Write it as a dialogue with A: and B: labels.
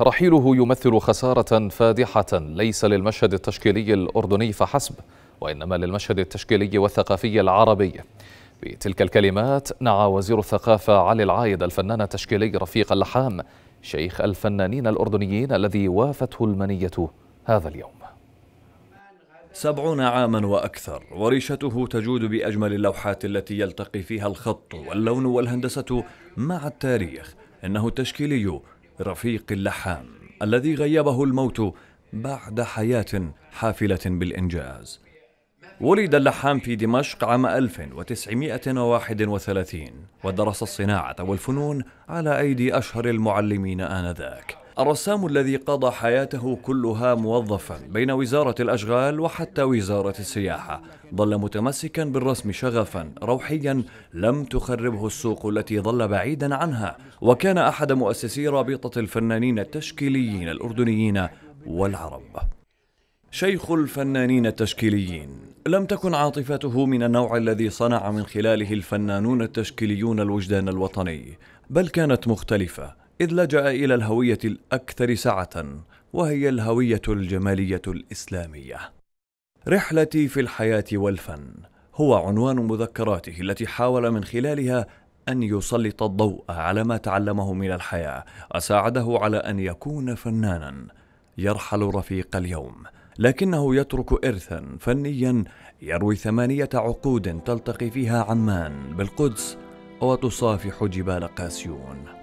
A: رحيله يمثل خسارة فادحة ليس للمشهد التشكيلي الأردني فحسب وإنما للمشهد التشكيلي والثقافي العربي بتلك الكلمات نعى وزير الثقافة علي العايد الفنان التشكيلي رفيق اللحام شيخ الفنانين الأردنيين الذي وافته المنية هذا اليوم
B: سبعون عاما وأكثر وريشته تجود بأجمل اللوحات التي يلتقي فيها الخط واللون والهندسة مع التاريخ إنه التشكيلي رفيق اللحام الذي غيبه الموت بعد حياة حافلة بالإنجاز ولد اللحام في دمشق عام 1931 ودرس الصناعة والفنون على أيدي أشهر المعلمين آنذاك الرسام الذي قضى حياته كلها موظفا بين وزارة الأشغال وحتى وزارة السياحة ظل متمسكا بالرسم شغفا روحيا لم تخربه السوق التي ظل بعيدا عنها وكان أحد مؤسسي رابطة الفنانين التشكيليين الأردنيين والعرب شيخ الفنانين التشكيليين لم تكن عاطفته من النوع الذي صنع من خلاله الفنانون التشكيليون الوجدان الوطني بل كانت مختلفة إذ لجأ إلى الهوية الأكثر سعة وهي الهوية الجمالية الإسلامية. رحلتي في الحياة والفن هو عنوان مذكراته التي حاول من خلالها أن يسلط الضوء على ما تعلمه من الحياة وساعده على أن يكون فنانا يرحل رفيق اليوم لكنه يترك إرثا فنيا يروي ثمانية عقود تلتقي فيها عمان بالقدس وتصافح جبال قاسيون